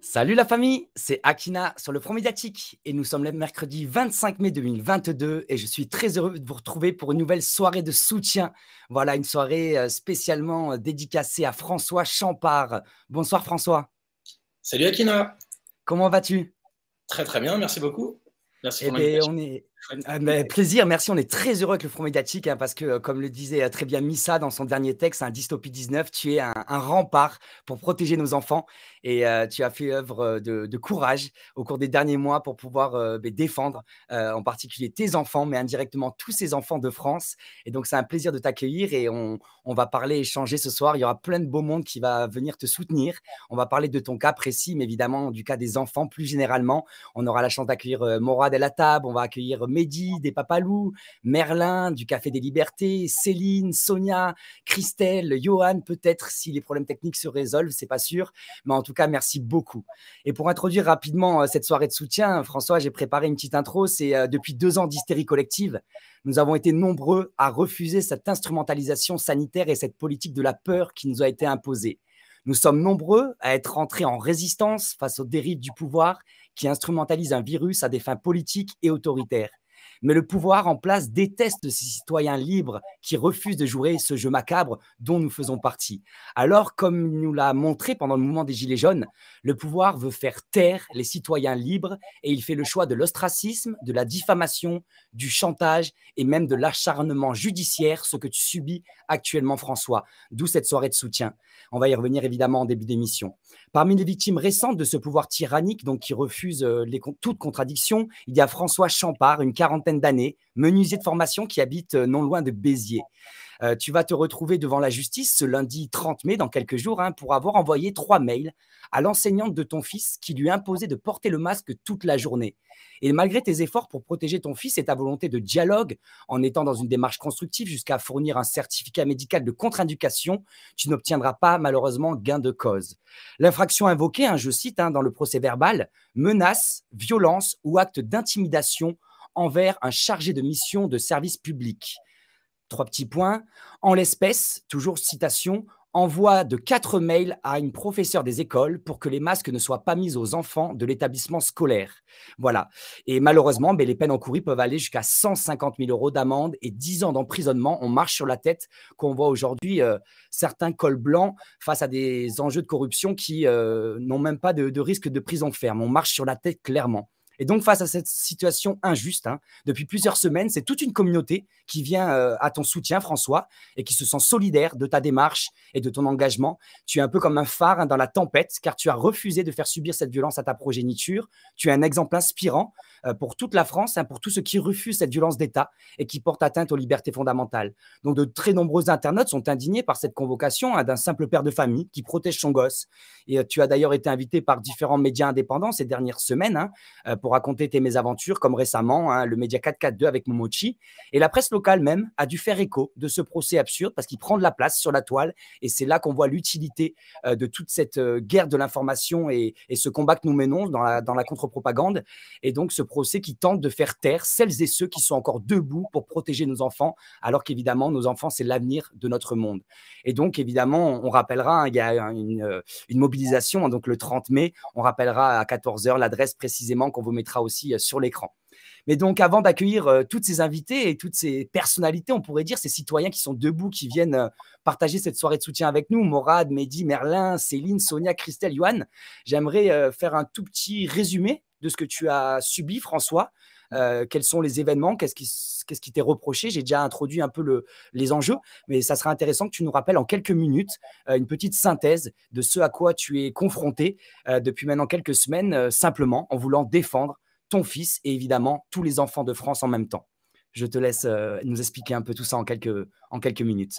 Salut la famille, c'est Akina sur le Front Médiatique et nous sommes le mercredi 25 mai 2022 et je suis très heureux de vous retrouver pour une nouvelle soirée de soutien. Voilà, une soirée euh, spécialement euh, dédicacée à François Champard. Bonsoir François. Salut Akina. Comment vas-tu Très très bien, merci beaucoup. Merci eh ben, on est... Ah, ben, plaisir, merci. On est très heureux avec le Front médiatique hein, parce que, euh, comme le disait euh, très bien Missa dans son dernier texte, un Dystopie 19, tu es un, rempart pour protéger nos enfants et euh, tu as fait œuvre de, courage au cours des derniers mois pour pouvoir ben, défendre en particulier tes enfants, mais indirectement tous ces enfants de France. Et donc, c'est un plaisir de t'accueillir et on, va parler, échanger ce soir. Il y aura plein de beaux monde qui va venir te soutenir. On va parler de ton cas précis, mais évidemment du cas des enfants plus généralement. On aura la chance d'accueillir Morad de la Table, on va accueillir Mehdi, des Papalous, Merlin, du Café des Libertés, Céline, Sonia, Christelle, Johan, peut-être si les problèmes techniques se résolvent, c'est pas sûr, mais en tout cas, merci beaucoup. Et pour introduire rapidement euh, cette soirée de soutien, François, j'ai préparé une petite intro, c'est euh, depuis deux ans d'hystérie collective, nous avons été nombreux à refuser cette instrumentalisation sanitaire et cette politique de la peur qui nous a été imposée. Nous sommes nombreux à être entrés en résistance face aux dérives du pouvoir qui instrumentalise un virus à des fins politiques et autoritaires mais le pouvoir en place déteste ces citoyens libres qui refusent de jouer ce jeu macabre dont nous faisons partie. Alors, comme nous l'a montré pendant le mouvement des Gilets jaunes, le pouvoir veut faire taire les citoyens libres et il fait le choix de l'ostracisme, de la diffamation, du chantage et même de l'acharnement judiciaire, ce que tu subis actuellement, François. D'où cette soirée de soutien. On va y revenir évidemment en début d'émission. Parmi les victimes récentes de ce pouvoir tyrannique, donc qui refuse euh, les, toute contradiction, il y a François Champard, une quarantaine d'années, menuisier de formation qui habite euh, non loin de Béziers. Euh, tu vas te retrouver devant la justice ce lundi 30 mai, dans quelques jours, hein, pour avoir envoyé trois mails à l'enseignante de ton fils qui lui imposait de porter le masque toute la journée. Et malgré tes efforts pour protéger ton fils et ta volonté de dialogue, en étant dans une démarche constructive jusqu'à fournir un certificat médical de contre-indication, tu n'obtiendras pas malheureusement gain de cause. L'infraction invoquée, hein, je cite hein, dans le procès verbal, menace, violence ou acte d'intimidation envers un chargé de mission de service public. Trois petits points. En l'espèce, toujours citation, envoie de quatre mails à une professeure des écoles pour que les masques ne soient pas mis aux enfants de l'établissement scolaire. Voilà. Et malheureusement, mais ben, les peines encourues peuvent aller jusqu'à 150 000 euros d'amende et 10 ans d'emprisonnement. On marche sur la tête qu'on voit aujourd'hui euh, certains cols blancs face à des enjeux de corruption qui euh, n'ont même pas de risque de prison ferme. On marche sur la tête clairement. Et donc, face à cette situation injuste, hein, depuis plusieurs semaines, c'est toute une communauté qui vient euh, à ton soutien, François, et qui se sent solidaire de ta démarche et de ton engagement. Tu es un peu comme un phare hein, dans la tempête, car tu as refusé de faire subir cette violence à ta progéniture. Tu es un exemple inspirant euh, pour toute la France, hein, pour tous ceux qui refusent cette violence d'État et qui portent atteinte aux libertés fondamentales. Donc, de très nombreux internautes sont indignés par cette convocation d'un simple père de famille qui protège son gosse. Et euh, tu as d'ailleurs été invité par différents médias indépendants ces dernières semaines pour raconter tes mésaventures, comme récemment hein, le Média 442 avec Momochi. Et la presse locale même a dû faire écho de ce procès absurde parce qu'il prend de la place sur la toile. Et c'est là qu'on voit l'utilité euh, de toute cette euh, guerre de l'information et, et, ce combat que nous menons dans la, dans la contre-propagande. Et donc ce procès qui tente de faire taire celles et ceux qui sont encore debout pour protéger nos enfants, alors qu'évidemment, nos enfants, c'est l'avenir de notre monde. Et donc, évidemment, on rappellera, hein, il y a une, euh, mobilisation, hein, donc le 30 mai, on rappellera à 14h l'adresse précisément qu'on vous met mettra aussi euh, sur l'écran. Mais donc, avant d'accueillir euh, toutes ces invités et toutes ces personnalités, on pourrait dire ces citoyens qui sont debout, qui viennent euh, partager cette soirée de soutien avec nous, Morad, Mehdi, Merlin, Céline, Sonia, Christelle, Yohan, j'aimerais faire un tout petit résumé de ce que tu as subi, François, euh, quels sont les événements, qu'est-ce qui t'est reproché. J'ai déjà introduit un peu les enjeux, mais ça sera intéressant que tu nous rappelles en quelques minutes euh, une petite synthèse de ce à quoi tu es confronté euh, depuis maintenant quelques semaines, simplement en voulant défendre ton fils et évidemment tous les enfants de France en même temps. Je te laisse nous expliquer un peu tout ça en quelques minutes.